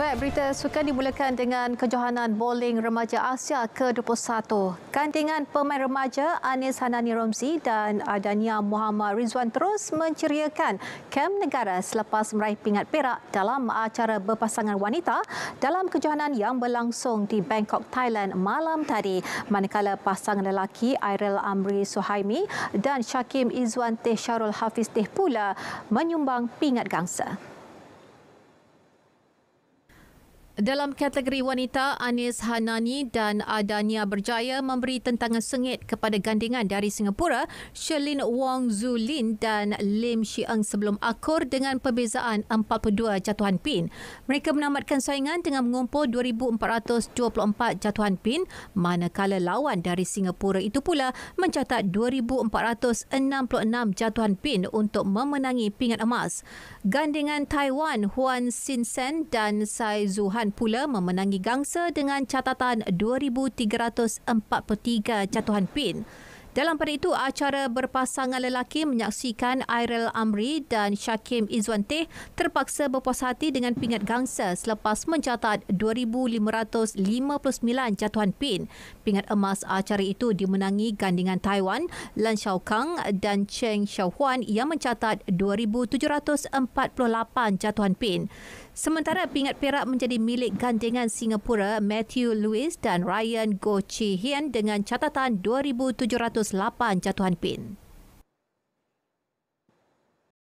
Baik, berita sukan dimulakan dengan kejohanan bowling remaja Asia ke-21. Kantingan pemain remaja Anis Hanani Romzi dan Adania Muhammad Rizwan terus menceriakan kem negara selepas meraih pingat perak dalam acara berpasangan wanita dalam kejohanan yang berlangsung di Bangkok, Thailand malam tadi. Manakala pasangan lelaki Airel Amri Suhaimi dan Syakim Izwan Teh Syarul Hafiz Teh pula menyumbang pingat gangsa. Dalam kategori wanita, Anis Hanani dan Adania Berjaya memberi tentangan sengit kepada gandingan dari Singapura, Sherlyn Wong Zu Lin dan Lim Shi Eng sebelum akur dengan perbezaan 42 jatuhan pin. Mereka menamatkan saingan dengan mengumpul 2,424 jatuhan pin, manakala lawan dari Singapura itu pula mencatat 2,466 jatuhan pin untuk memenangi pingat emas. Gandingan Taiwan, Huan Sin Sen dan Sai Zuhan pula memenangi gangsa dengan catatan 2,343 jatuhan pin. Dalam pada itu, acara berpasangan lelaki menyaksikan Airel Amri dan Syakim Izzuan Teh terpaksa berpuas hati dengan pingat gangsa selepas mencatat 2,559 jatuhan pin. Pingat emas acara itu dimenangi gandingan Taiwan, Lan Shao Kang dan Cheng Shao Huan yang mencatat 2,748 jatuhan pin. Sementara pingat perak menjadi milik gandingan Singapura Matthew Lewis dan Ryan Goh Chi Hien dengan catatan 2,700. 8 jatuhan pin.